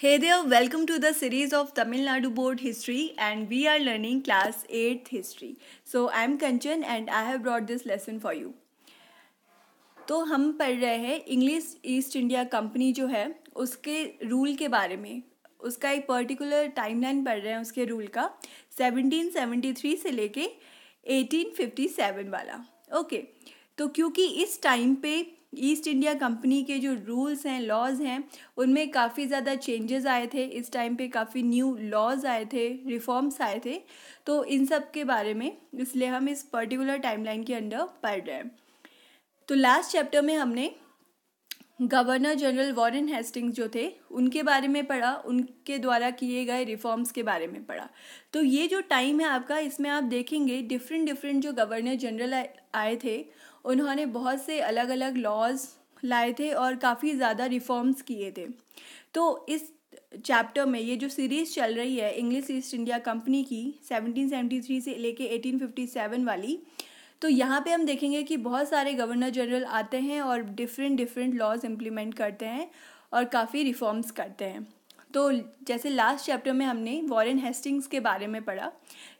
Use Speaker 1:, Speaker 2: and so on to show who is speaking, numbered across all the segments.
Speaker 1: Hey there, welcome to the series of Tamil Nadu Board History and we are learning class 8th history. So I am Kanchan and I have brought this lesson for you. तो हम पढ़ रहे हैं English East India company जो है उसके rule के बारे में उसका एक पर्टिकुलर टाइमलाइन पढ़ रहे हैं उसके रूल का 1773 से लेके 1857 वाला ओके okay. तो क्योंकि इस टाइम पे ईस्ट इंडिया कंपनी के जो रूल्स हैं लॉज हैं उनमें काफ़ी ज़्यादा चेंजेस आए थे इस टाइम पे काफ़ी न्यू लॉज आए थे रिफॉर्म्स आए थे तो इन सब के बारे में इसलिए हम इस पर्टिकुलर टाइमलाइन के अंडर पढ़ रहे हैं तो लास्ट चैप्टर में हमने गवर्नर जनरल वॉरेन हेस्टिंग्स जो थे उनके बारे में पढ़ा उनके द्वारा किए गए रिफॉर्म्स के बारे में पढ़ा तो ये जो टाइम है आपका इसमें आप देखेंगे डिफरेंट डिफरेंट जो गवर्नर जनरल आए थे उन्होंने बहुत से अलग अलग लॉज लाए थे और काफ़ी ज़्यादा रिफॉर्म्स किए थे तो इस चैप्टर में ये जो सीरीज़ चल रही है इंग्लिश ईस्ट इंडिया कंपनी की 1773 से लेके 1857 वाली तो यहाँ पे हम देखेंगे कि बहुत सारे गवर्नर जनरल आते हैं और डिफरेंट डिफरेंट लॉज इम्प्लीमेंट करते हैं और काफ़ी रिफॉर्म्स करते हैं तो जैसे लास्ट चैप्टर में हमने वॉरेन हेस्टिंग्स के बारे में पढ़ा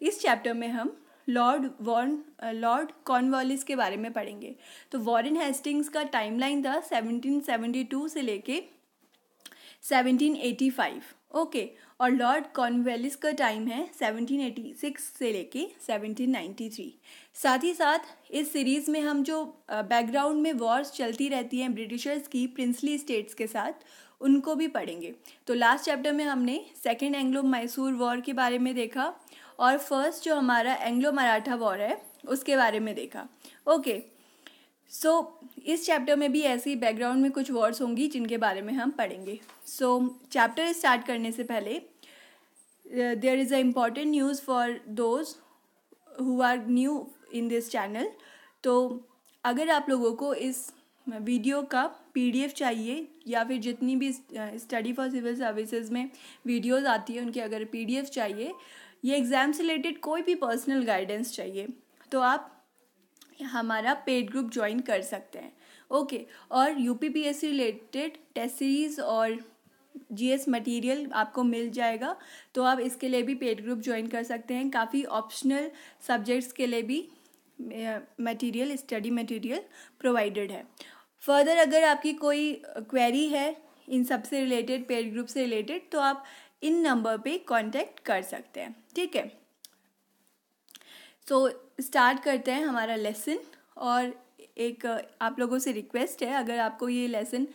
Speaker 1: इस चैप्टर में हम लॉर्ड वॉर्न लॉर्ड कॉर्नवालिस के बारे में पढ़ेंगे तो वॉरेन हेस्टिंग्स का टाइमलाइन था 1772 से लेके 1785 ओके okay. और लॉर्ड कॉर्नवेलिस का टाइम है 1786 से लेके 1793 साथ ही साथ इस सीरीज़ में हम जो बैकग्राउंड में वॉर्स चलती रहती हैं ब्रिटिशर्स की प्रिंसली स्टेट्स के साथ उनको भी पढ़ेंगे तो लास्ट चैप्टर में हमने सेकेंड एंग्लो मैसूर वॉर के बारे में देखा और फर्स्ट जो हमारा एंग्लो मराठा वॉर है उसके बारे में देखा ओके सो so, इस चैप्टर में भी ऐसी बैकग्राउंड में कुछ वर्ड्स होंगी जिनके बारे में हम पढ़ेंगे सो चैप्टर स्टार्ट करने से पहले there is a important news for those who are new in this channel तो अगर आप लोगों को इस वीडियो का पीडीएफ चाहिए या फिर जितनी भी स्टडी फॉर सिविल सर्विसेज में वीडियोस आती है उनके अगर पीडीएफ चाहिए ये एग्ज़ाम से रिलेटेड कोई भी पर्सनल गाइडेंस चाहिए तो आप हमारा पेड ग्रुप ज्वाइन कर सकते हैं ओके और U P P S C related test series और जी एस मटीरियल आपको मिल जाएगा तो आप इसके लिए भी पेड ग्रुप ज्वाइन कर सकते हैं काफ़ी ऑप्शनल सब्जेक्ट्स के लिए भी मटीरियल स्टडी मटीरियल प्रोवाइडेड है फर्दर अगर आपकी कोई क्वेरी है इन सब से रिलेटेड पेड ग्रुप से रिलेटेड तो आप इन नंबर पे कांटेक्ट कर सकते हैं ठीक है सो स्टार्ट करते हैं हमारा लेसन और एक आप लोगों से रिक्वेस्ट है अगर आपको ये लेसन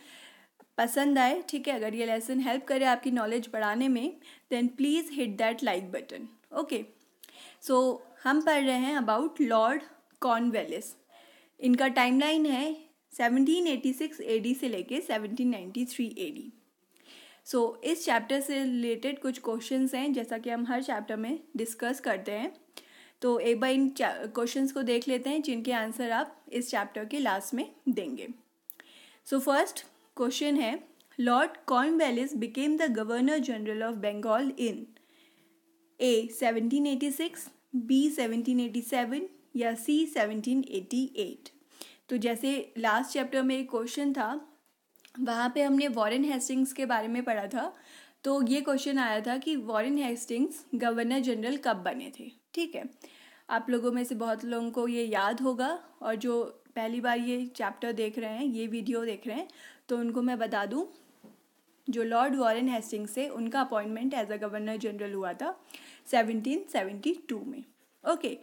Speaker 1: पसंद आए ठीक है अगर ये लेसन हेल्प करे आपकी नॉलेज बढ़ाने में then please hit that like button okay so हम पढ़ रहे हैं अबाउट लॉर्ड कॉर्नवेलिस इनका टाइमलाइन है 1786 एडी से लेके 1793 एडी सो so, इस चैप्टर से रिलेटेड कुछ क्वेश्चंस हैं जैसा कि हम हर चैप्टर में डिस्कस करते हैं तो एक बार इन क्वेश्चंस को देख लेते हैं जिनके आंसर आप इस चैप्टर के लास्ट में देंगे सो फर्स्ट क्वेश्चन है lord Wellis became the governor general of Bengal in A 1786 B 1787 या सी 1788 तो जैसे लास्ट चैप्टर में एक क्वेश्चन था वहाँ पे हमने वॉरेन हेस्टिंग्स के बारे में पढ़ा था तो ये क्वेश्चन आया था कि वॉरेन हेस्टिंग्स गवर्नर जनरल कब बने थे ठीक है आप लोगों में से बहुत लोगों को ये याद होगा और जो पहली बार ये चैप्टर देख रहे हैं ये वीडियो देख रहे हैं तो उनको मैं बता दूं जो लॉर्ड वॉरेन हेस्टिंग्स से उनका appointment as a governor general हुआ था 1772 में ओके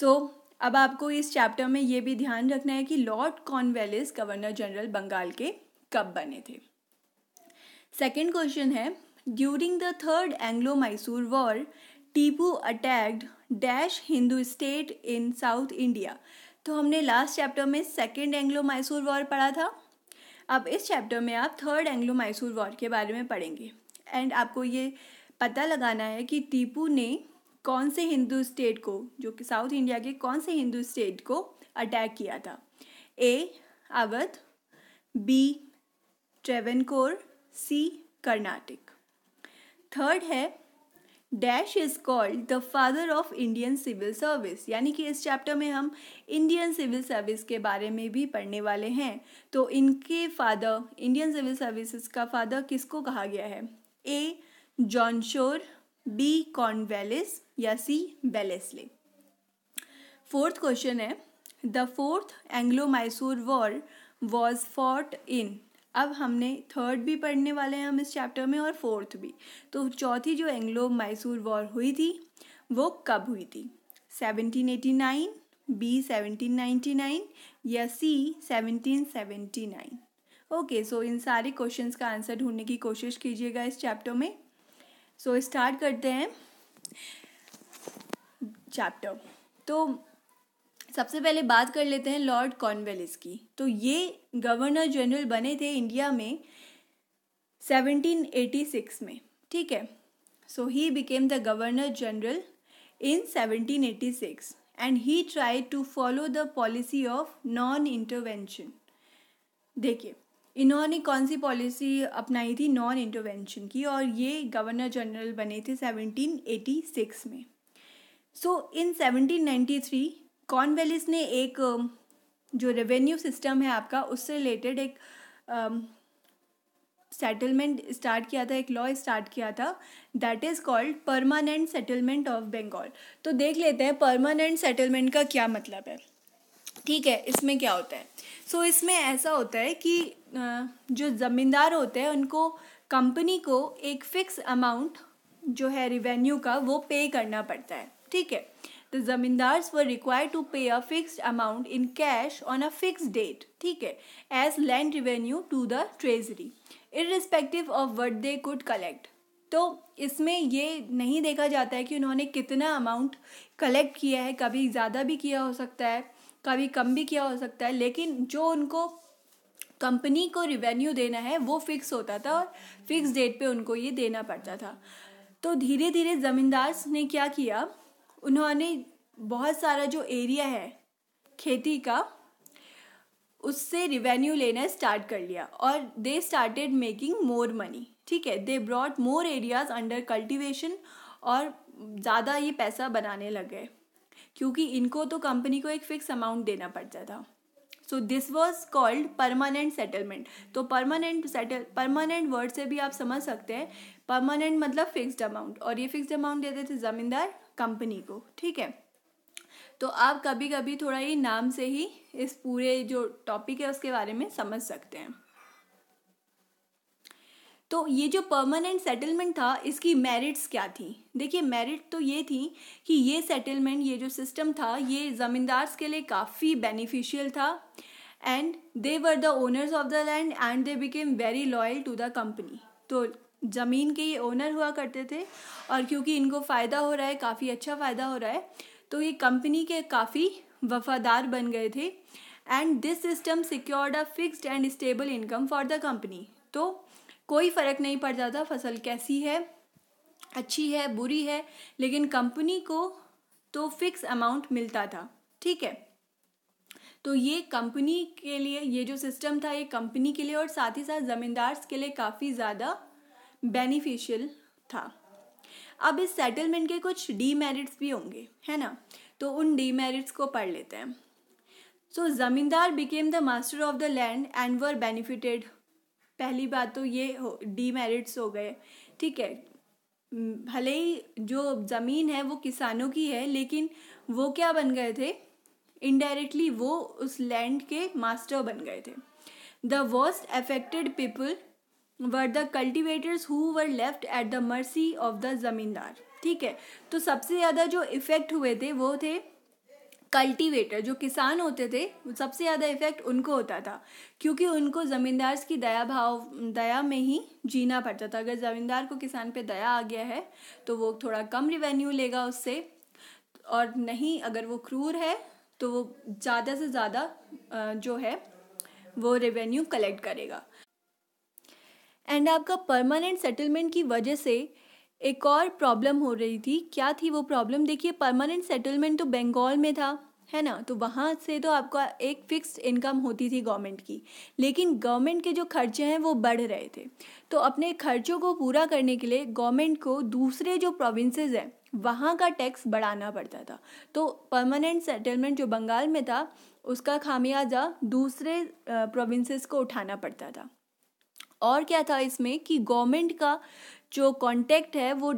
Speaker 1: सो so, अब आपको इस चैप्टर में ये भी ध्यान रखना है कि lord Cornwallis governor general Bengal के कब बने थे सेकेंड क्वेश्चन है during the third Anglo Mysore war Tipu attacked dash Hindu state in south India तो हमने लास्ट चैप्टर में सेकेंड एंग्लो मैसूर वॉर पढ़ा था अब इस चैप्टर में आप थर्ड एंग्लो मैसूर वॉर के बारे में पढ़ेंगे एंड आपको ये पता लगाना है कि टीपू ने कौन से हिंदू स्टेट को जो कि साउथ इंडिया के कौन से हिंदू स्टेट को अटैक किया था A Awadh B Travancore C Carnatic third है dash is called the father of Indian civil service यानी कि इस चैप्टर में हम इंडियन सिविल सर्विस के बारे में भी पढ़ने वाले हैं तो इनके फादर इंडियन सिविल सर्विसेज का फादर किसको कहा गया है ए जॉनशोर बी कॉन्वेलिस या सी बेलेसले फोर्थ क्वेश्चन है the fourth Anglo Mysore war was fought in अब हमने थर्ड भी पढ़ने वाले हैं हम इस चैप्टर में और फोर्थ भी तो चौथी जो एंग्लो मैसूर वॉर हुई थी वो कब हुई थी 1789 बी 1799 या सी 1779 ओके सो इन सारे क्वेश्चंस का आंसर ढूंढने की कोशिश कीजिएगा इस चैप्टर में सो so, स्टार्ट करते हैं चैप्टर तो सबसे पहले बात कर लेते हैं लॉर्ड कॉर्नवेलिस की तो ये गवर्नर जनरल बने थे इंडिया में 1786 में ठीक है so he became the governor general in 1786 and he try to follow the policy of non intervention देखिए इन्होंने कौन सी पॉलिसी अपनाई थी नॉन इंटरवेंशन की और ये गवर्नर जनरल बने थे 1786 में सो इन 1793 कॉर्नवेलिस ने एक जो रेवेन्यू सिस्टम है आपका उससे रिलेटेड एक सेटलमेंट स्टार्ट किया था एक लॉ स्टार्ट किया था that is called permanent settlement of Bengal तो देख लेते हैं परमानेंट सेटलमेंट का क्या मतलब है ठीक है इसमें क्या होता है सो so, इसमें ऐसा होता है कि जो ज़मींदार होते हैं उनको कंपनी को एक फ़िक्स अमाउंट जो है रिवेन्यू का वो पे करना पड़ता है ठीक है the zamindars were required to pay a fixed amount in cash on a fixed date theek hai as land revenue to the treasury irrespective of what they could collect तो इसमें ये नहीं देखा जाता है कि उन्होंने कितना अमाउंट कलेक्ट किया है कभी ज़्यादा भी किया हो सकता है कभी कम भी किया हो सकता है लेकिन जो उनको कंपनी को रिवेन्यू देना है वो फिक्स होता था और फिक्स डेट पे उनको ये देना पड़ता था तो धीरे धीरे ज़मींदार ने क्या किया उन्होंने बहुत सारा जो एरिया है खेती का उससे रिवेन्यू लेना स्टार्ट कर लिया और they started making more money ठीक है they brought more areas under cultivation और ज़्यादा ये पैसा बनाने लग गए क्योंकि इनको तो कंपनी को एक फिक्स अमाउंट देना पड़ता था so this was called permanent settlement तो परमानेंट सेटल परमानेंट वर्ड से भी आप समझ सकते हैं परमानेंट मतलब फिक्स्ड अमाउंट और ये फिक्स्ड अमाउंट देते थे ज़मींदार कंपनी को ठीक है तो आप कभी कभी थोड़ा ही नाम से ही इस पूरे जो टॉपिक है उसके बारे में समझ सकते हैं तो ये जो परमानेंट सेटलमेंट था इसकी मेरिट्स क्या थी देखिए मेरिट तो ये थी कि ये सेटलमेंट ये जो सिस्टम था ये ज़मींदार्स के लिए काफ़ी बेनिफिशियल था and they were the owners of the land and they became very loyal to the company तो ज़मीन के ये ओनर हुआ करते थे और क्योंकि इनको फ़ायदा हो रहा है काफ़ी अच्छा फ़ायदा हो रहा है तो ये कंपनी के काफ़ी वफादार बन गए थे and this system secured a fixed and stable income for the company तो कोई फ़र्क नहीं पड़ता था फसल कैसी है अच्छी है बुरी है लेकिन कंपनी को तो फिक्स अमाउंट मिलता था ठीक है तो ये कंपनी के लिए ये जो सिस्टम था ये कंपनी के लिए और साथ ही साथ ज़मींदार्स के लिए काफ़ी ज़्यादा बेनिफिशियल था अब इस सेटलमेंट के कुछ डीमेरिट्स भी होंगे है ना तो उन डीमेरिट्स को पढ़ लेते हैं so zamindar became the master of the land and were benefited पहली बात तो ये हो डीमेरिट्स हो गए ठीक है भले ही जो ज़मीन है वो किसानों की है लेकिन वो क्या बन गए थे इनडायरेक्टली वो उस लैंड के मास्टर बन गए थे the worst affected people were the cultivators who were left at the mercy of the zamindar ठीक है तो सबसे ज़्यादा जो इफ़ेक्ट हुए थे वो थे कल्टीवेटर जो किसान होते थे सबसे ज़्यादा इफेक्ट उनको होता था क्योंकि उनको ज़मींदार की दया भाव दया में ही जीना पड़ता था अगर ज़मींदार को किसान पे दया आ गया है तो वो थोड़ा कम रिवेन्यू लेगा उससे और नहीं अगर वो क्रूर है तो वो ज़्यादा से ज़्यादा जो है वो रेवेन्यू कलेक्ट करेगा एंड आपका परमानेंट सेटलमेंट की वजह से एक और प्रॉब्लम हो रही थी क्या थी वो प्रॉब्लम देखिए परमानेंट सेटलमेंट तो बंगाल में था है ना तो वहाँ से तो आपका एक फिक्स्ड इनकम होती थी गवर्नमेंट की लेकिन गवर्नमेंट के जो खर्चे हैं वो बढ़ रहे थे तो अपने खर्चों को पूरा करने के लिए गवर्नमेंट को दूसरे जो प्रोविंसेस हैं वहाँ का टैक्स बढ़ाना पड़ता था तो परमानेंट सेटलमेंट जो बंगाल में था उसका खामियाजा दूसरे प्रोविंसेस को उठाना पड़ता था और क्या था इसमें कि गवर्नमेंट का जो कांटेक्ट है वो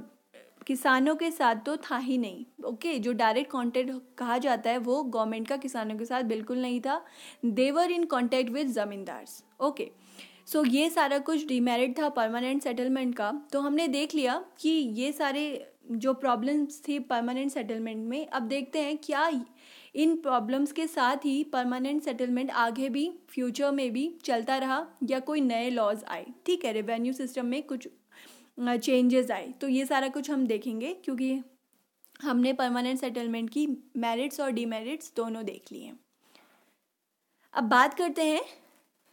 Speaker 1: किसानों के साथ तो था ही नहीं ओके जो डायरेक्ट कांटेक्ट कहा जाता है वो गवर्नमेंट का किसानों के साथ बिल्कुल नहीं था they were in contact with zamindars okay so ये सारा कुछ डिमेरिट था परमानेंट सेटलमेंट का तो हमने देख लिया कि ये सारे जो प्रॉब्लम्स थी परमानेंट सेटलमेंट में अब देखते हैं क्या इन प्रॉब्लम्स के साथ ही परमानेंट सेटलमेंट आगे भी फ्यूचर में भी चलता रहा या कोई नए लॉज आए ठीक है रेवेन्यू सिस्टम में कुछ चेंजेस आए तो ये सारा कुछ हम देखेंगे क्योंकि हमने परमानेंट सेटलमेंट की मेरिट्स और डीमेरिट्स दोनों देख लिए अब बात करते हैं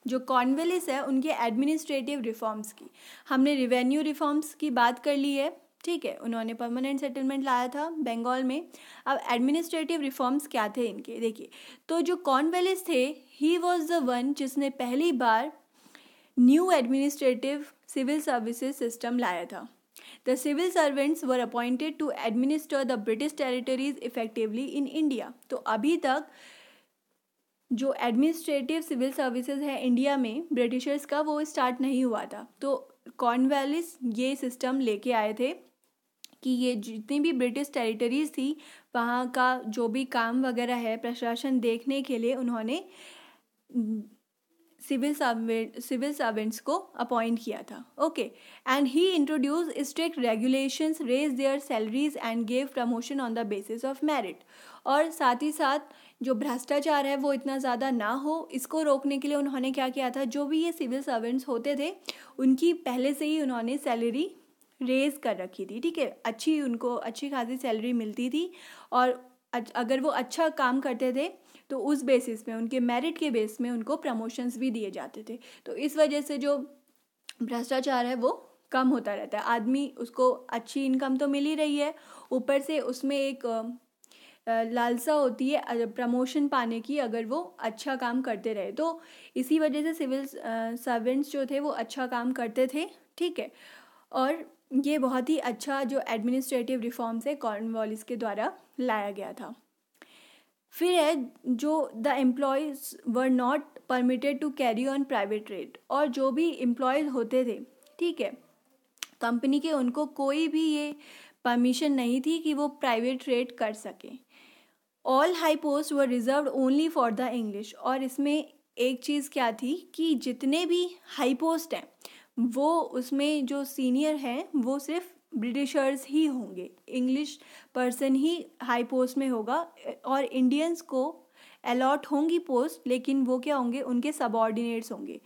Speaker 1: जो कॉन्वेलिस है उनके एडमिनिस्ट्रेटिव रिफॉर्म्स की हमने रिवेन्यू रिफॉर्म्स की बात कर ली है ठीक है उन्होंने परमानेंट सेटलमेंट लाया था बंगाल में अब एडमिनिस्ट्रेटिव रिफॉर्म्स क्या थे इनके देखिए तो जो कॉर्नवेलिस थे ही वॉज द वन जिसने पहली बार new administrative civil services system लाया था the civil servants were appointed to administer the British territories effectively in India तो अभी तक जो एडमिनिस्ट्रेटिव सिविल सर्विसेज है इंडिया में ब्रिटिशर्स का वो स्टार्ट नहीं हुआ था तो कॉर्नवेलिस ये सिस्टम लेके आए थे कि ये जितनी भी ब्रिटिश टेरिटरीज़ थी वहाँ का जो भी काम वगैरह है प्रशासन देखने के लिए उन्होंने सिविल सिविल सर्वेंट्स को अपॉइंट किया था okay and he introduce strict regulations raise their salaries and gave promotion on the basis of merit और साथ ही साथ जो भ्रष्टाचार है वो इतना ज़्यादा ना हो इसको रोकने के लिए उन्होंने क्या किया था जो भी ये सिविल सर्वेंट्स होते थे उनकी पहले से ही उन्होंने सैलरी रेज़ कर रखी थी ठीक है अच्छी उनको अच्छी खासी सैलरी मिलती थी और अगर वो अच्छा काम करते थे तो उस बेसिस में उनके मेरिट के बेस में उनको प्रमोशंस भी दिए जाते थे तो इस वजह से जो भ्रष्टाचार है वो कम होता रहता है आदमी उसको अच्छी इनकम तो मिल ही रही है ऊपर से उसमें एक लालसा होती है प्रमोशन पाने की अगर वो अच्छा काम करते रहे तो इसी वजह से सिविल सर्वेंट्स जो थे वो अच्छा काम करते थे ठीक है और ये बहुत ही अच्छा जो एडमिनिस्ट्रेटिव रिफॉर्म्स है कॉर्नवॉलिस के द्वारा लाया गया था फिर है जो the employees were not permitted to carry on private trade और जो भी एम्प्लॉयज़ होते थे ठीक है कंपनी के उनको कोई भी ये परमिशन नहीं थी कि वो प्राइवेट रेट कर सकें all high post were reserved only for the English और इसमें एक चीज़ क्या थी कि जितने भी हाई पोस्ट हैं वो उसमें जो सीनियर हैं वो सिर्फ ब्रिटिशर्स ही होंगे इंग्लिश पर्सन ही हाई पोस्ट में होगा और इंडियंस को अलॉट होंगी पोस्ट लेकिन वो क्या होंगे उनके सबॉर्डिनेट्स होंगे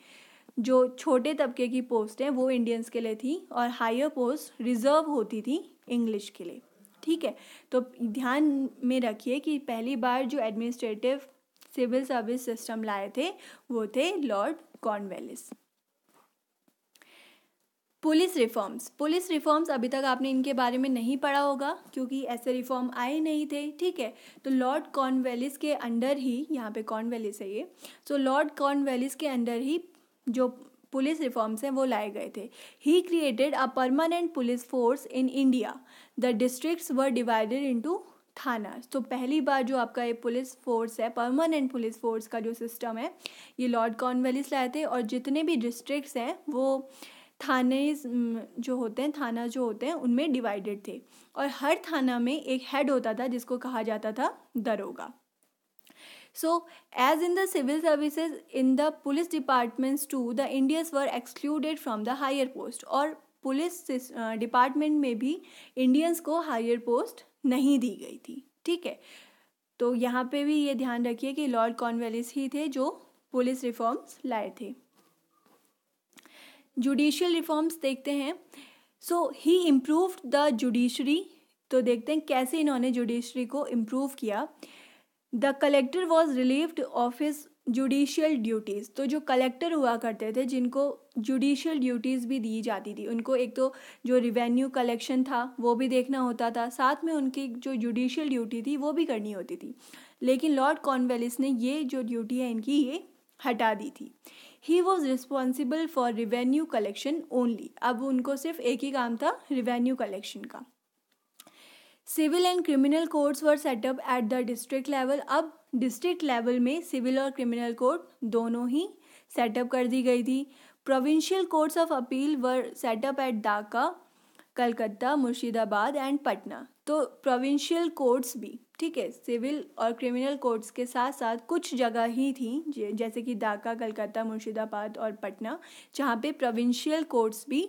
Speaker 1: जो छोटे तबके की पोस्ट हैं वो इंडियंस के लिए थी और हायर पोस्ट रिज़र्व होती थी इंग्लिश के लिए ठीक है तो ध्यान में रखिए कि पहली बार जो एडमिनिस्ट्रेटिव सिविल सर्विस सिस्टम लाए थे वो थे lord Cornwallis police reforms police reforms अभी तक आपने इनके बारे में नहीं पढ़ा होगा क्योंकि ऐसे रिफॉर्म आए नहीं थे ठीक है तो लॉर्ड कॉर्नवेलिस के अंडर ही यहाँ पे कॉर्नवेलिस है ये सो तो लॉर्ड कॉर्नवेलिस के अंडर ही जो पुलिस रिफॉर्म्स हैं वो लाए गए थे he created a permanent police force in India the district were divided into thana तो पहली बार जो आपका ये पुलिस फोर्स है परमानेंट पुलिस फोर्स का जो सिस्टम है ये लॉर्ड कॉर्नवेलिस लाए थे और जितने भी डिस्ट्रिक्ट हैं वो थाने जो होते हैं थाना जो होते हैं उनमें डिवाइडेड थे और हर थाना में एक हेड होता था जिसको कहा जाता था दरोगा so as in the civil services in the police departments too the Indians were excluded from the higher post और पुलिस डिपार्टमेंट में भी इंडियंस को हायर पोस्ट नहीं दी गई थी ठीक है तो यहाँ पे भी ये ध्यान रखिए कि लॉर्ड कॉर्नवेलिस ही थे जो पुलिस रिफॉर्म्स लाए थे जुडिशियल रिफॉर्म्स देखते हैं so he improve the judiciary तो देखते हैं कैसे इन्होंने जुडिशरी को इम्प्रूव किया the collector was relieved of his judicial duties तो जो कलेक्टर हुआ करते थे जिनको जुडिशियल ड्यूटीज़ भी दी जाती थी उनको एक तो जो रिवेन्यू कलेक्शन था वो भी देखना होता था साथ में उनकी जो जुडिशियल ड्यूटी थी वो भी करनी होती थी लेकिन लॉर्ड कॉर्नवेलिस ने ये जो ड्यूटी है इनकी ये हटा दी थी he was responsible for revenue collection only अब उनको सिर्फ एक ही काम था रिवेन्यू कलेक्शन का civil and criminal courts were set up at the district level अब डिस्ट्रिक्ट लेवल में सिविल और क्रिमिनल कोर्ट दोनों ही सेटअप कर दी गई थी provincial courts of appeal were set up at Dhaka Calcutta Murshidabad and Patna तो प्रोविंशियल कोर्ट्स भी ठीक है सिविल और क्रिमिनल कोर्ट्स के साथ साथ कुछ जगह ही थी जैसे कि ढाका कलकत्ता मुर्शिदाबाद और पटना जहाँ पे प्रोविंशियल कोर्ट्स भी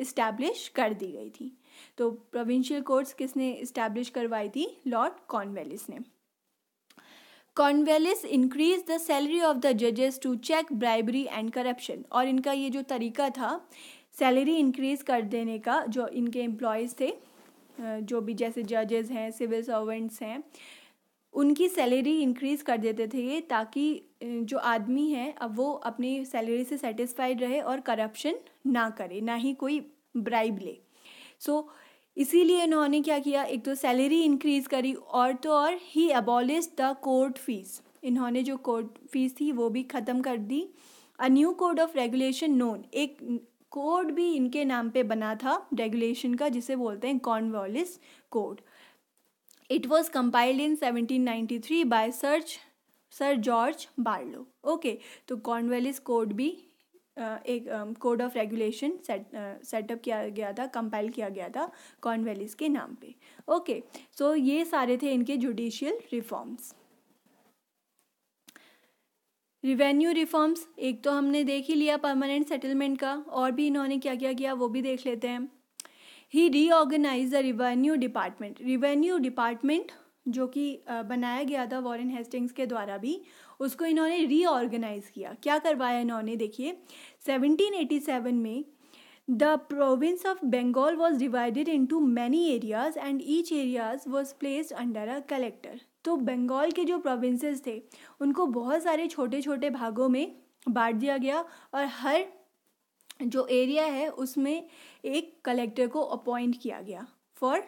Speaker 1: इस्टेब्लिश कर दी गई थी तो प्रोविंशियल कोर्ट्स किसने इस्टेब्लिश करवाई थी लॉर्ड कॉर्नवेलिस ने Cornwallis increase the salary of the जजेस to check bribery and corruption और इनका ये जो तरीका था सैलरी इंक्रीज़ कर देने का जो इनके एम्प्लॉयज़ थे जो भी जैसे जजेस हैं सिविल सर्वेंट्स हैं उनकी सैलरी इंक्रीज़ कर देते थे ये ताकि जो आदमी हैं अब वो अपनी सैलरी से सेटिस्फाइड रहे और करप्शन ना करे ना ही कोई ब्राइब ले सो so, इसीलिए इन्होंने क्या किया एक तो सैलरी इंक्रीज़ करी और तो और he abolish the court fees इन्होंने जो कोर्ट फीस थी वो भी ख़त्म कर दी a new code of regulation known एक कोड भी इनके नाम पे बना था रेगुलेशन का जिसे बोलते हैं Cornwallis code it was compiled in 1793 by search sir George Barlow okay तो कॉर्नवेलिस कोड भी एक कोड ऑफ रेगुलेशन सेटअप किया गया था कंपाइल किया गया था कॉर्नवेलिस के नाम पे ओके okay, सो so ये सारे थे इनके जुडिशियल रिफॉर्म्स रिवेन्यू रिफॉर्म्स एक तो हमने देख ही लिया परमानेंट सेटलमेंट का और भी इन्होंने क्या क्या किया वो भी देख लेते हैं he reorganize the revenue department revenue department जो कि बनाया गया था वॉरेन हेस्टिंग्स के द्वारा भी उसको इन्होंने रीऑर्गेनाइज किया क्या करवाया इन्होंने देखिए 1787 में the province of Bengal was divided to many areas and each areas was placed under a collector तो बंगाल के जो प्रोविंसेस थे उनको बहुत सारे छोटे छोटे भागों में बांट दिया गया और हर जो एरिया है उसमें एक कलेक्टर को अपॉइंट किया गया for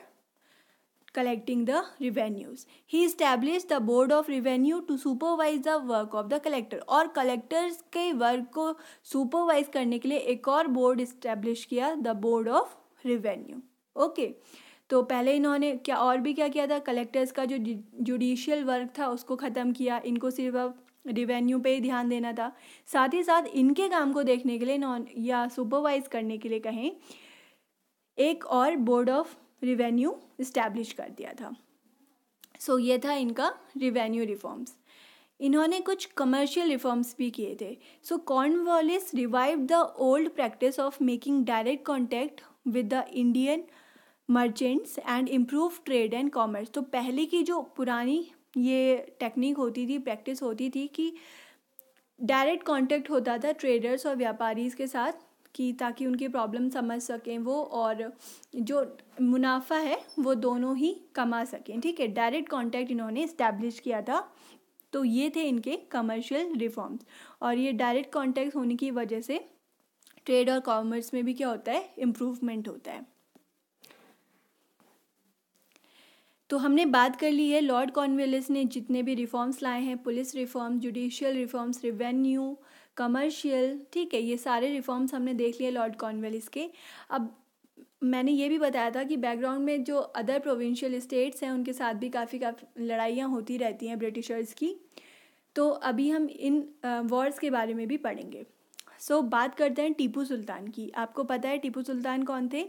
Speaker 1: collecting the revenues he establish the board of revenue to supervise the work of the collector और कलेक्टर्स के वर्क को सुपरवाइज करने के लिए एक और बोर्ड इस्टेब्लिश किया the board of revenue okay तो पहले इन्होंने क्या और भी क्या किया था कलेक्टर्स का जो जुडिशियल वर्क था उसको ख़त्म किया इनको सिर्फ अब रिवेन्यू पे ही ध्यान देना था साथ ही साथ इनके काम को देखने के लिए नॉन या सुपरवाइज करने के लिए कहें एक और बोर्ड ऑफ रिवेन्यू इस्टेब्लिश कर दिया था सो so, ये था इनका रिवेन्यू रिफॉर्म्स इन्होंने कुछ कमर्शियल रिफॉर्म्स भी किए थे so Cornwallis revive the old practice of making direct contact with the Indian merchants and improve trade and commerce तो पहले की जो पुरानी ये टेक्निक होती थी प्रैक्टिस होती थी कि डायरेक्ट कांटेक्ट होता था ट्रेडर्स और व्यापारी के साथ कि ताकि उनकी प्रॉब्लम समझ सकें वो और जो मुनाफा है वो दोनों ही कमा सकें ठीक है डायरेक्ट कांटेक्ट इन्होंने इस्टेब्लिश किया था तो ये थे इनके कमर्शियल रिफॉर्म्स और ये डायरेक्ट कांटेक्ट होने की वजह से ट्रेड और कॉमर्स में भी क्या होता है इम्प्रूवमेंट होता है तो हमने बात कर ली है लॉर्ड कॉर्नवेलिस ने जितने भी रिफॉर्म्स लाए हैं police reform judicial reforms revenue commercial ठीक है ये सारे रिफॉर्म्स हमने देख लिए लॉर्ड कॉर्नवेलिस के अब मैंने ये भी बताया था कि बैकग्राउंड में जो अदर प्रोविंशियल स्टेट्स हैं उनके साथ भी काफ़ी काफ़ी लड़ाइयाँ होती रहती हैं ब्रिटिशर्स की तो अभी हम इन वॉर्स के बारे में भी पढ़ेंगे सो so, बात करते हैं टीपू सुल्तान की आपको पता है टीपू सुल्तान कौन थे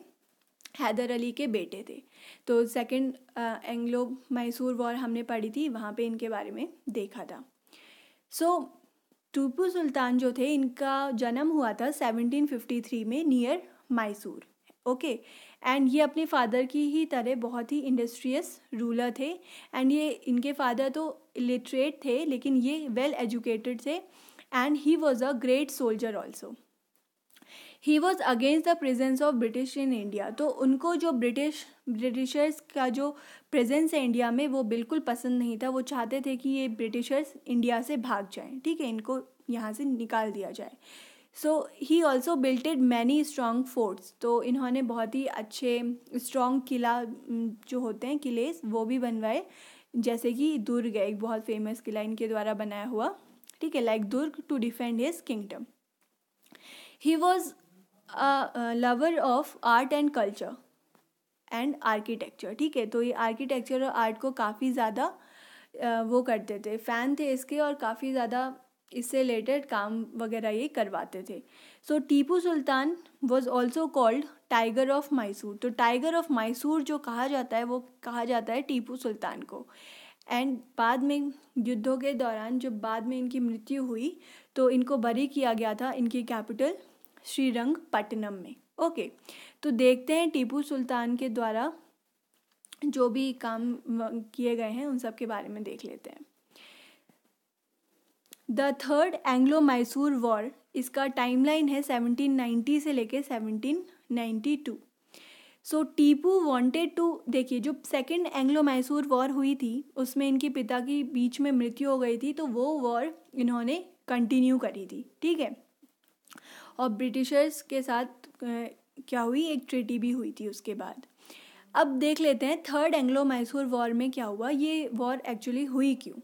Speaker 1: हैदर अली के बेटे थे तो सेकंड एंग्लो मैसूर वॉर हमने पढ़ी थी वहाँ पे इनके बारे में देखा था सो so, टूपू सुल्तान जो थे इनका जन्म हुआ था 1753 में नियर मैसूर ओके एंड ये अपने फादर की ही तरह बहुत ही इंडस्ट्रियस रूलर थे एंड ये इनके फादर तो लिटरेट थे लेकिन ये वेल एजुकेटेड थे and he was a great soldier also he was against the presence of British in India तो उनको जो ब्रिटिश ब्रिटिशर्स का जो प्रेजेंस है इंडिया में वो बिल्कुल पसंद नहीं था वो चाहते थे कि ये ब्रिटिशर्स इंडिया से भाग जाएं ठीक है इनको यहाँ से निकाल दिया जाए so he also built many strong forts तो इन्होंने बहुत ही अच्छे स्ट्रॉन्ग किला जो होते हैं किलेस वो भी बनवाए जैसे कि दुर्ग है एक बहुत फेमस किला इनके द्वारा बनाया हुआ ठीक है लाइक दुर्ग to defend his kingdom he was lover of art and culture and architecture ठीक है तो ये आर्किटेक्चर और आर्ट को काफ़ी ज़्यादा वो करते थे फ़ैन थे इसके और काफ़ी ज़्यादा इससे रिलेटेड काम वगैरह ये करवाते थे so Tipu Sultan was also called tiger of Mysore तो टाइगर ऑफ मैसूर जो कहा जाता है वो कहा जाता है टीपू सुल्तान को एंड बाद में युद्धों के दौरान जब बाद में इनकी मृत्यु हुई तो इनको बरी किया गया था इनकी कैपिटल श्रीरंगपट्टनम में ओके तो देखते हैं टीपू सुल्तान के द्वारा जो भी काम किए गए हैं उन सब के बारे में देख लेते हैं the third Anglo Mysore war इसका टाइमलाइन है 1790 से लेके 1792 सो टीपू वांटेड टू देखिए जो सेकेंड एंग्लो मैसूर वॉर हुई थी उसमें इनके पिता की बीच में मृत्यु हो गई थी तो वो वॉर इन्होंने कंटिन्यू करी थी ठीक है और ब्रिटिशर्स के साथ क्या हुई एक ट्रीटी भी हुई थी उसके बाद अब देख लेते हैं थर्ड एंग्लो मैसूर वॉर में क्या हुआ ये वॉर एक्चुअली हुई क्यों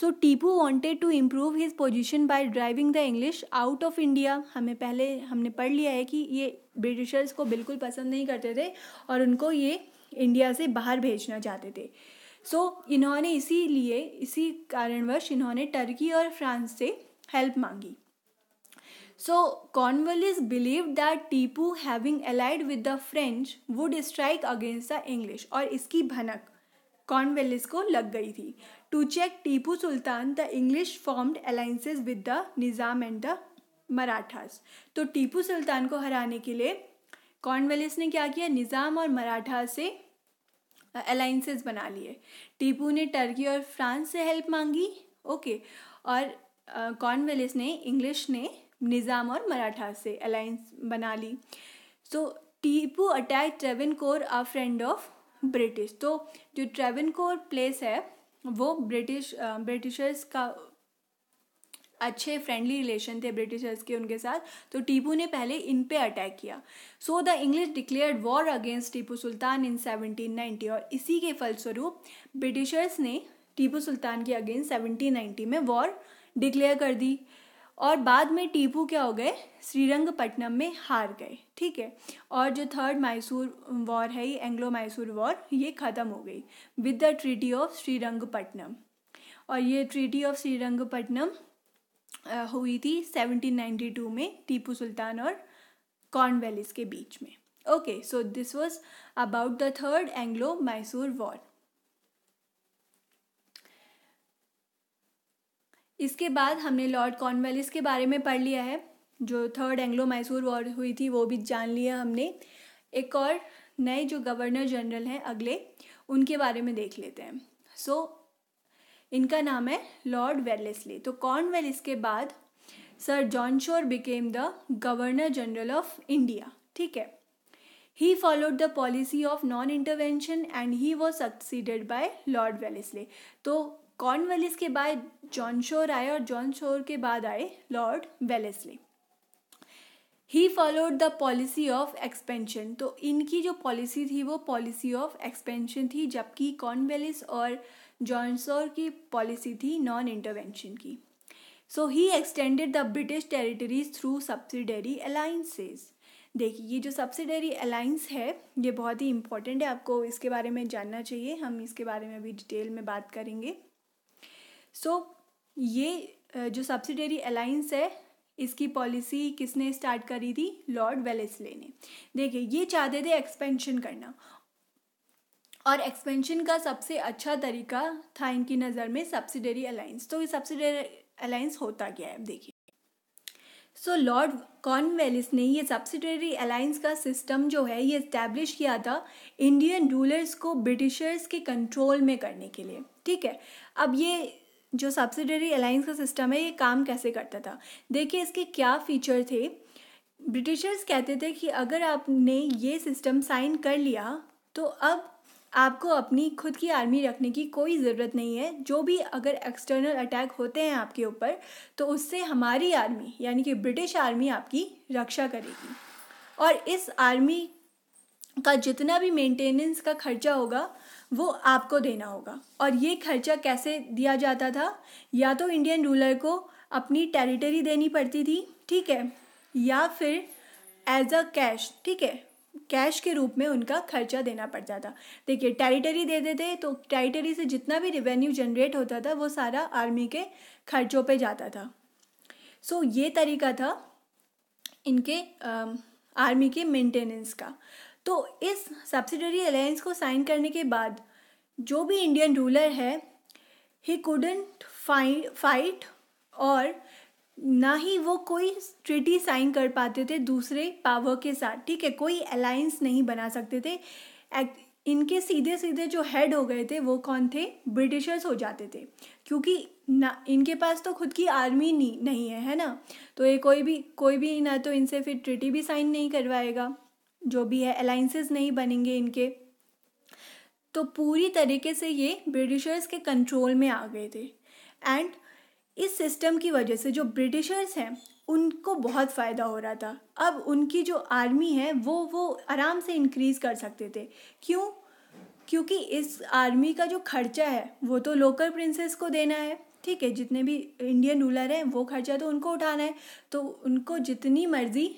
Speaker 1: so Tipu wanted to improve his position by driving the English out of India हमें पहले हमने पढ़ लिया है कि ये ब्रिटिशर्स को बिल्कुल पसंद नहीं करते थे और उनको ये इंडिया से बाहर भेजना चाहते थे सो so, इन्होंने इसीलिए इसी कारणवश इन्होंने टर्की और फ्रांस से हेल्प मांगी So Cornwallis believed that Tipu having allied with the French would strike against the English और इसकी भनक कॉर्नवेलिस को लग गई थी to check Tipu Sultan the English formed alliances with the Nizam and the Marathas तो टीपू सुल्तान को हराने के लिए कॉर्नवेलिस ने क्या किया निज़ाम और मराठा से अलाइंसेस बना लिए टीपू ने टर्की और फ्रांस से हेल्प मांगी ओके और कॉर्नवेलिस ने इंग्लिश ने निज़ाम और मराठा से अलायंस बना ली so Tipu attack Travancore a friend of British तो जो ट्रेविन कोर प्लेस है वो ब्रिटिश ब्रिटिशर्स का अच्छे फ्रेंडली रिलेशन थे ब्रिटिशर्स के उनके साथ तो टीपू ने पहले इन पे अटैक किया so the English declared war against Tipu Sultan in 1790 और इसी के फलस्वरूप ब्रिटिशर्स ने टीपू सुल्तान के अगेंस्ट 1790 में वॉर डिक्लेयर कर दी और बाद में टीपू क्या हो गए श्रीरंगपट्टनम में हार गए ठीक है और जो थर्ड मैसूर वॉर है ये एंग्लो मैसूर वॉर ये ख़त्म हो गई with the treaty of Srirangapatnam और ये ट्रीटी ऑफ श्रीरंगपट्टनम हुई थी 1792 में टीपू सुल्तान और कॉर्नवेलिस के बीच में okay so this was about the third Anglo Mysore war इसके बाद हमने लॉर्ड कॉर्नवेलिस के बारे में पढ़ लिया है जो थर्ड एंग्लो मैसूर वॉर हुई थी वो भी जान लिया हमने एक और नए जो गवर्नर जनरल हैं अगले उनके बारे में देख लेते हैं सो so, इनका नाम है लॉर्ड वेलेसली तो कॉर्नवेलिस के बाद sir John Shore became the governor general of India ठीक है he followed the policy of non intervention and he was succeeded by lord Wellesley तो कॉर्नवेलिस के बाद जॉन शोर आए और जॉन शोर के बाद आए lord Wellesley he followed the policy of expansion तो इनकी जो पॉलिसी थी वो पॉलिसी ऑफ एक्सपेंशन थी जबकि कॉर्नवेलिस और जॉनसोर की पॉलिसी थी नॉन इंटरवेंशन की so he extended the British territories through subsidiary alliances देखिए ये जो सब्सिडरी अलाइंस है ये बहुत ही इंपॉर्टेंट है आपको इसके बारे में जानना चाहिए हम इसके बारे में अभी डिटेल में बात करेंगे सो so, ये जो सब्सिडरी अलाइंस है इसकी पॉलिसी किसने स्टार्ट करी थी लॉर्ड वेलेस्ले ने देखिए ये चाहते थे एक्सपेंशन करना और एक्सपेंशन का सबसे अच्छा तरीका था इनकी नज़र में सब्सिडरी अलाइंस तो ये सब्सिडरी अलाइंस होता क्या है देखिए सो लॉर्ड कॉर्नवेलिस ने ये सब्सिडरी अलाइंस का सिस्टम जो है ये इस्टेब्लिश किया था इंडियन रूलर्स को ब्रिटिशर्स के कंट्रोल में करने के लिए ठीक है अब ये जो सब्सिडरी अलाइंस का सिस्टम है ये काम कैसे करता था देखिए इसके क्या फीचर थे ब्रिटिशर्स कहते थे कि अगर आपने ये सिस्टम साइन कर लिया तो अब आपको अपनी खुद की आर्मी रखने की कोई ज़रूरत नहीं है जो भी अगर एक्सटर्नल अटैक होते हैं आपके ऊपर तो उससे हमारी आर्मी यानी कि ब्रिटिश आर्मी आपकी रक्षा करेगी और इस आर्मी का जितना भी मेंटेनेंस का खर्चा होगा वो आपको देना होगा और ये खर्चा कैसे दिया जाता था या तो इंडियन रूलर को अपनी टेरिटरी देनी पड़ती थी ठीक है या फिर एज अ कैश ठीक है कैश के रूप में उनका खर्चा देना पड़ता था देखिए टेरिटरी दे देते तो टेरिटरी से जितना भी रिवेन्यू जनरेट होता था वो सारा आर्मी के खर्चों पे जाता था सो so, ये तरीका था इनके आ, आर्मी के मेंटेनेंस का तो इस सब्सिडरी अलायंस को साइन करने के बाद जो भी इंडियन रूलर है ही कूडेंट फाइट और ना ही वो कोई ट्रिटी साइन कर पाते थे दूसरे पावर के साथ ठीक है कोई अलायंस नहीं बना सकते थे इनके सीधे सीधे जो हेड हो गए थे वो कौन थे ब्रिटिशर्स हो जाते थे क्योंकि ना इनके पास तो खुद की आर्मी नहीं नहीं है है ना तो ये कोई भी कोई भी ना तो इनसे फिर ट्रिटी भी साइन नहीं करवाएगा जो भी है अलाइंसेस नहीं बनेंगे इनके तो पूरी तरीके से ये ब्रिटिशर्स के कंट्रोल में आ गए थे एंड इस सिस्टम की वजह से जो ब्रिटिशर्स हैं उनको बहुत फ़ायदा हो रहा था अब उनकी जो आर्मी है वो वो आराम से इंक्रीज़ कर सकते थे क्यों क्योंकि इस आर्मी का जो खर्चा है वो तो लोकल प्रिंसेस को देना है ठीक है जितने भी इंडियन रूलर हैं वो खर्चा तो उनको उठाना है तो उनको जितनी मर्ज़ी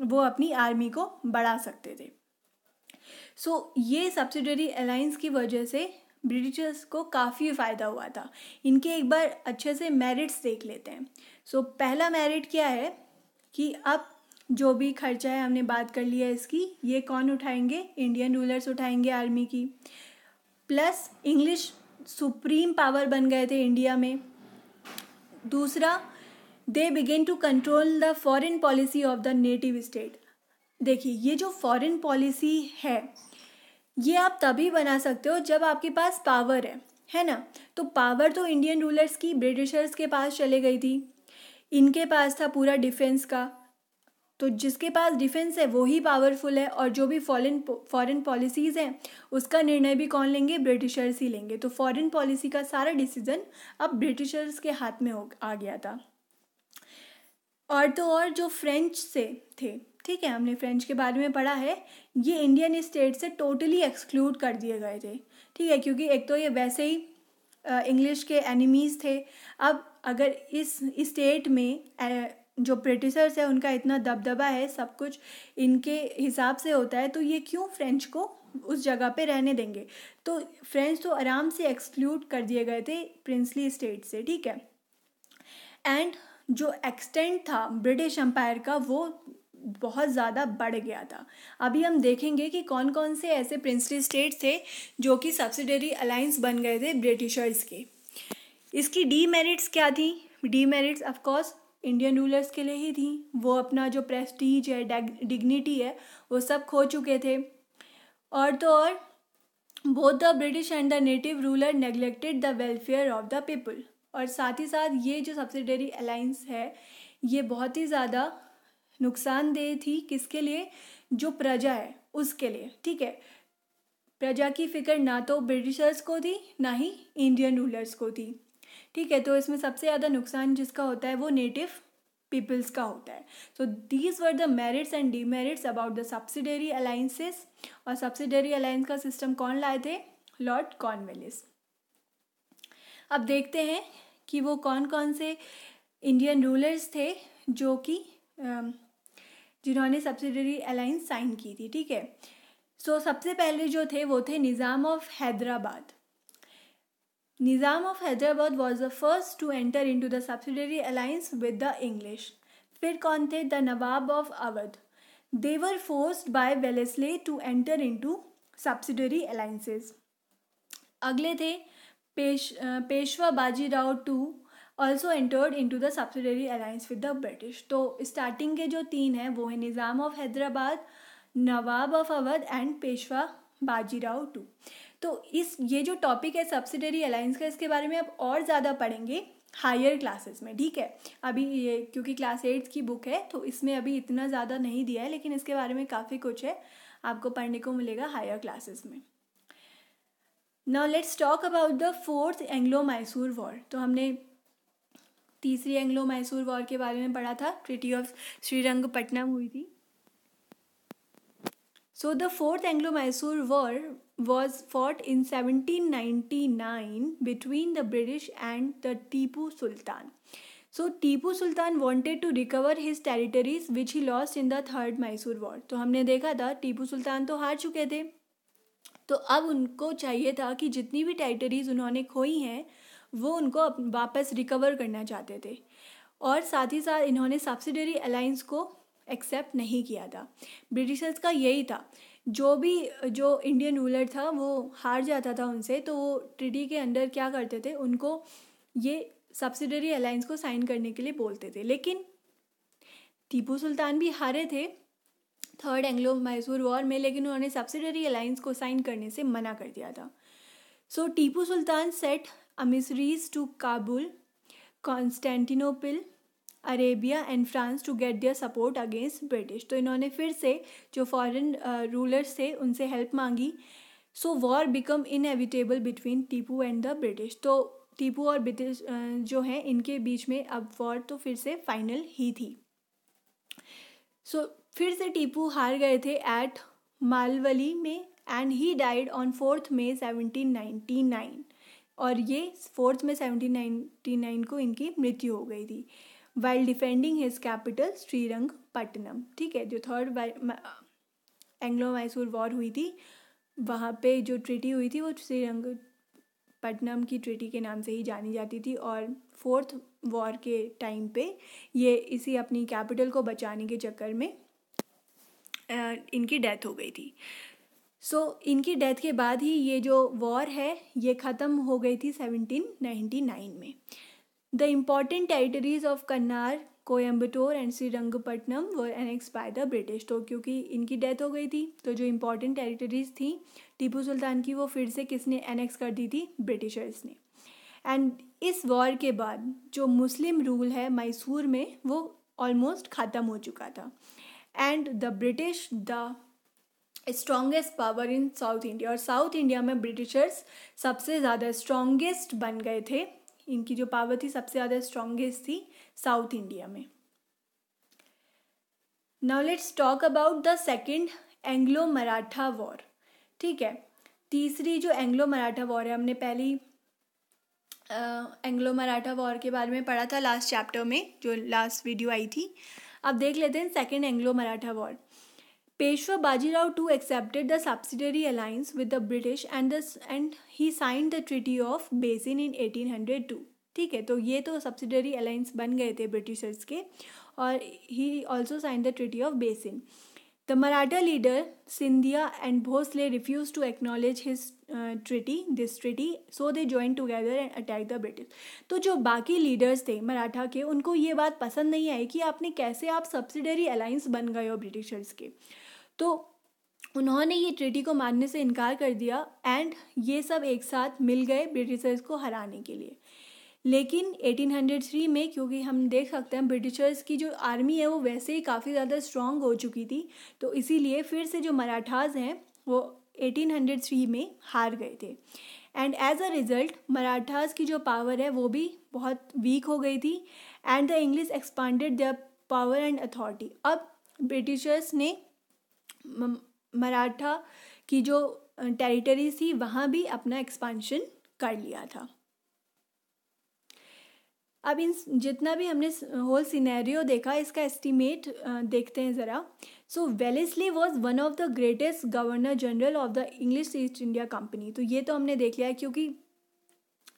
Speaker 1: वो अपनी आर्मी को बढ़ा सकते थे सो so, ये सब्सिडरी अलायंस की वजह से ब्रिटिशर्स को काफ़ी फ़ायदा हुआ था इनके एक बार अच्छे से मेरिट्स देख लेते हैं सो so, पहला मेरिट क्या है कि अब जो भी खर्चा है हमने बात कर लिया है इसकी ये कौन उठाएंगे इंडियन रूलर्स उठाएंगे आर्मी की प्लस इंग्लिश सुप्रीम पावर बन गए थे इंडिया में दूसरा they began to control the foreign policy of the native state देखिए ये जो फॉरेन पॉलिसी है ये आप तभी बना सकते हो जब आपके पास पावर है है ना तो पावर तो इंडियन रूलर्स की ब्रिटिशर्स के पास चले गई थी इनके पास था पूरा डिफेंस का तो जिसके पास डिफेंस है वो ही पावरफुल है और जो भी फॉरेन फॉरेन पॉलिसीज़ हैं उसका निर्णय भी कौन लेंगे ब्रिटिशर्स ही लेंगे तो फॉरेन पॉलिसी का सारा डिसीजन अब ब्रिटिशर्स के हाथ में हो आ गया था और तो और जो फ्रेंच से थे ठीक है हमने फ्रेंच के बारे में पढ़ा है ये इंडियन स्टेट से टोटली एक्सक्लूड कर दिए गए थे ठीक है क्योंकि एक तो ये वैसे ही इंग्लिश के एनिमीज़ थे अब अगर इस स्टेट में जो ब्रिटिशर्स है उनका इतना दबदबा है सब कुछ इनके हिसाब से होता है तो ये क्यों फ्रेंच को उस जगह पे रहने देंगे तो फ्रेंच तो आराम से एक्सक्लूड कर दिए गए थे प्रिंसली स्टेट से ठीक है एंड जो एक्सटेंट था ब्रिटिश एम्पायर का वो बहुत ज़्यादा बढ़ गया था अभी हम देखेंगे कि कौन कौन से ऐसे प्रिंसली स्टेट थे जो कि सब्सिडरी अलायंस बन गए थे ब्रिटिशर्स के इसकी डीमेरिट्स क्या थी डीमेरिट्स ऑफकोर्स इंडियन रूलर्स के लिए ही थी वो अपना जो प्रेस्टीज है डिग्निटी है वो सब खो चुके थे और तो और both the British and the native ruler neglected the welfare of the people और साथ ही साथ ये जो सब्सिडरी अलाइंस है ये बहुत ही ज़्यादा नुकसानदेह थी किसके लिए जो प्रजा है उसके लिए ठीक है प्रजा की फिक्र ना तो ब्रिटिशर्स को थी ना ही इंडियन रूलर्स को थी ठीक है तो इसमें सबसे ज़्यादा नुकसान जिसका होता है वो नेटिव पीपल्स का होता है so these were the merits and demerits about the subsidiary alliances और सब्सिडरी अलाइंस का सिस्टम कौन लाए थे लॉर्ड कॉर्नवेलिस अब देखते हैं कि वो कौन कौन से इंडियन रूलर्स थे जो कि जिन्होंने सब्सिडरी अलाइंस साइन की थी ठीक है सो सबसे पहले जो थे वो थे Nizam of Hyderabad Nizam of Hyderabad was the first to enter into the subsidiary alliance with the English फिर कौन थे the Nawab of Awadh they were forced by Wellesley to enter into subsidiary alliances अगले थे पेश Peshwa Baji Rao two also entered into the subsidiary alliance with the British तो starting के जो तीन हैं वो हैं Nizam of Hyderabad Nawab of Awadh and Peshwa Bajirao two तो इस ये जो टॉपिक है सब्सिडरी अलायंस का इसके बारे में आप और ज़्यादा पढ़ेंगे हायर क्लासेस में ठीक है अभी ये क्योंकि क्लास एट्थ की बुक है तो इसमें अभी इतना ज़्यादा नहीं दिया है लेकिन इसके बारे में काफ़ी कुछ है आपको पढ़ने को मिलेगा हायर क्लासेस में now let's talk about the fourth Anglo Mysore war तो हमने तीसरी एंग्लो मैसूर वॉर के बारे में पढ़ा था ट्रिटी ऑफ श्रीरंगपट्टनम हुई थी so the fourth Anglo Mysore war was fought in seventeen ninety nine between the British and the Tipu Sultan so Tipu Sultan wanted to recover his territories which he lost in the third Mysore war तो हमने देखा था टीपू सुल्तान तो हार चुके थे तो अब उनको चाहिए था कि जितनी भी टाइटरीज उन्होंने खोई हैं वो उनको वापस रिकवर करना चाहते थे और साथ ही साथ इन्होंने सब्सिडरी अलाइंस को एक्सेप्ट नहीं किया था ब्रिटिशर्स का यही था जो भी जो इंडियन रूलर था वो हार जाता था उनसे तो वो ट्रिटी के अंडर क्या करते थे उनको ये सब्सिडरी अलाइंस को साइन करने के लिए बोलते थे लेकिन टीपू सुल्तान भी हारे थे थर्ड एंग्लो मैसूर वॉर में लेकिन उन्होंने सब्सिडरी अलाइंस को साइन करने से मना कर दिया था so Tipu Sultan sent emissaries to Kabul Constantinople Arabia and France to get their support against British तो इन्होंने फिर से जो फॉरेन रूलर्स uh, थे उनसे हेल्प मांगी so war became inevitable between Tipu and the British तो टीपू और ब्रिटिश uh, जो हैं इनके बीच में अब वॉर तो फिर से फाइनल ही थी सो so, फिर से टीपू हार गए थे एट मालवली में and he died on fourth May seventeen ninety nine और ये फोर्थ में सेवनटीन नाइन्टी नाइन को इनकी मृत्यु हो गई थी while defending his capital Pattanam ठीक है जो थर्ड एंग्लो मैसूर वॉर हुई थी वहाँ पे जो ट्रिटी हुई थी वो श्रीरंग पट्टनम की ट्रिटी के नाम से ही जानी जाती थी और फोर्थ वॉर के टाइम पे ये इसी अपनी कैपिटल को बचाने के चक्कर में इनकी डेथ हो गई थी सो so, इनकी डेथ के बाद ही ये जो वॉर है ये ख़त्म हो गई थी 1799 में the important territories of Kanara Coimbatore and Srirangapatnam were annex by the British तो क्योंकि इनकी डेथ हो गई थी तो जो इम्पॉर्टेंट टेरिटरीज थी टीपू सुल्तान की वो फिर से किसने एनेक्स कर दी थी ब्रिटिशर्स ने एंड इस वॉर के बाद जो मुस्लिम रूल है मैसूर में वो ऑलमोस्ट ख़त्म हो चुका था and the British the strongest power in south India और साउथ इंडिया में ब्रिटिशर्स सबसे ज़्यादा स्ट्रॉन्गेस्ट बन गए थे इनकी जो पावर थी सबसे ज़्यादा स्ट्रॉन्गेस्ट थी साउथ इंडिया में now let's talk about the second Anglo Maratha war ठीक है तीसरी जो एंग्लो मराठा वॉर है हमने पहली एंग्लो मराठा वॉर के बारे में पढ़ा था लास्ट चैप्टर में जो लास्ट वीडियो आई थी अब देख लेते हैं second Anglo Maratha war Peshwa Bajirao two accepted the subsidiary alliance with the British and and he sign the treaty of Bassein in eighteen hundred two ठीक है तो ये तो सब्सिडरी अलायंस बन गए थे ब्रिटिशर्स के और he also sign the treaty of Bassein The Maratha leader Sindhya and Bhosle refused to acknowledge his uh, treaty, this treaty, so they joined together and attacked the British. तो जो बाकी leaders थे मराठा के उनको ये बात पसंद नहीं आई कि आपने कैसे आप सब्सिडरी अलायंस बन गए हो ब्रिटिशर्स के तो उन्होंने ये ट्रीटी को मानने से इनकार कर दिया एंड ये सब एक साथ मिल गए ब्रिटिशर्स को हराने के लिए लेकिन 1803 में क्योंकि हम देख सकते हैं ब्रिटिशर्स की जो आर्मी है वो वैसे ही काफ़ी ज़्यादा स्ट्रॉन्ग हो चुकी थी तो इसीलिए फिर से जो मराठाज हैं वो 1803 में हार गए थे and as a result Marathas की जो पावर है वो भी बहुत वीक हो गई थी and the English expanded the power and authority अब ब्रिटिशर्स ने मराठा की जो टेरिटरीज थी वहाँ भी अपना एक्सपांशन कर लिया था अब इन जितना भी हमने होल सिनेरियो देखा इसका एस्टिमेट देखते हैं ज़रा so Wellesley was one of the greatest governor general of the English East India company तो ये तो हमने देख लिया है क्योंकि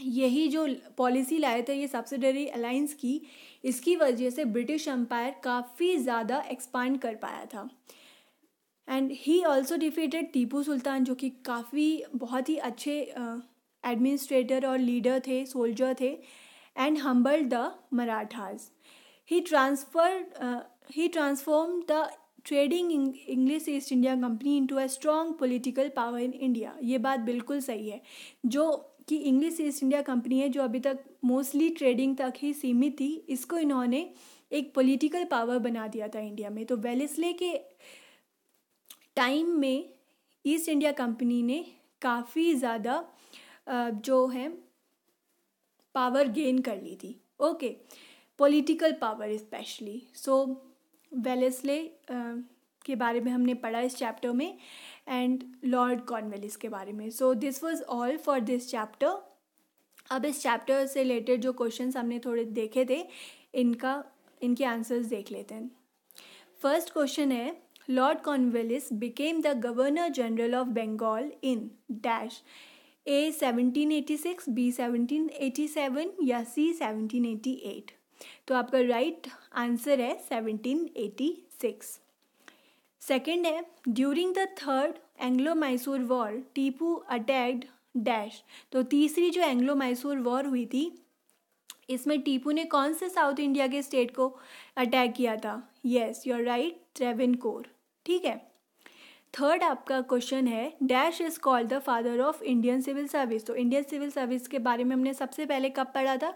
Speaker 1: यही जो पॉलिसी लाए थे ये सब्सिडरी अलाइंस की इसकी वजह से ब्रिटिश एम्पायर काफ़ी ज़्यादा एक्सपांड कर पाया था and he also defeated Tipu Sultan जो कि काफ़ी बहुत ही अच्छे एडमिनिस्ट्रेटर और लीडर थे सोल्जर थे and humbled the Marathas. He transferred, uh, he transformed the trading English East India company into a strong political power in India ये बात बिल्कुल सही है जो कि इंग्लिश ईस्ट इंडिया कंपनी है जो अभी तक मोस्टली ट्रेडिंग तक ही सीमित थी इसको इन्होंने एक पॉलिटिकल पावर बना दिया था इंडिया में तो वेलिसले के टाइम में ईस्ट इंडिया कंपनी ने काफ़ी ज़्यादा uh, जो है पावर गेन कर ली थी okay political power specially so Wellesley के बारे में हमने पढ़ा इस चैप्टर में एंड लॉर्ड कॉर्नवेलिस के बारे में so this was all for this chapter अब इस चैप्टर से रिलेटेड जो क्वेश्चन हमने थोड़े देखे थे इनका इनके आंसर्स देख लेते हैं फर्स्ट क्वेश्चन है lord Cornwallis became the governor general of Bengal in dash A six B seventeen eighty seven या सी सेवनटीन एट तो आपका राइट आंसर है सेवनटीन सिक्स सेकेंड है during the third Anglo Mysore war Tipu attacked dash तो तीसरी जो Anglo Mysore war हुई थी इसमें टीपू ने कौन से साउथ इंडिया के स्टेट को अटैक किया था yes your right right Coorg ठीक है थर्ड आपका क्वेश्चन है dash is called the father of Indian civil service तो इंडियन सिविल सर्विस के बारे में हमने सबसे पहले कब पढ़ा था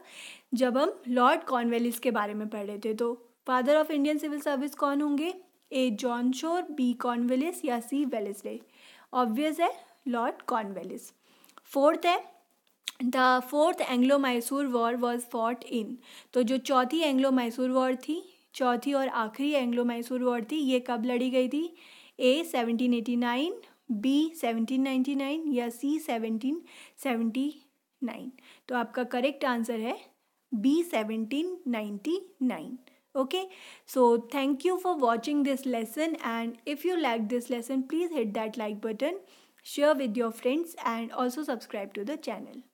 Speaker 1: जब हम लॉर्ड कॉर्नवेलिस के बारे में पढ़ रहे थे तो father of Indian civil service कौन होंगे A John Shore B Cornwallis या सी वेलिस ऑब्वियस है लॉर्ड कॉर्नवेलिस फोर्थ है the fourth Anglo Mysore war was fought in तो जो चौथी एंग्लो मैसूर वॉर थी चौथी और आखिरी एंग्लो मैसूर वॉर थी ये कब लड़ी गई थी A seventeen eighty nine B seventeen ninety nine या सी सेवनटीन सेवेंटी नाइन तो आपका करेक्ट आंसर है B seventeen ninety nine okay so thank you for watching this lesson and if you like this lesson please hit that like button share with your friends and also subscribe to the channel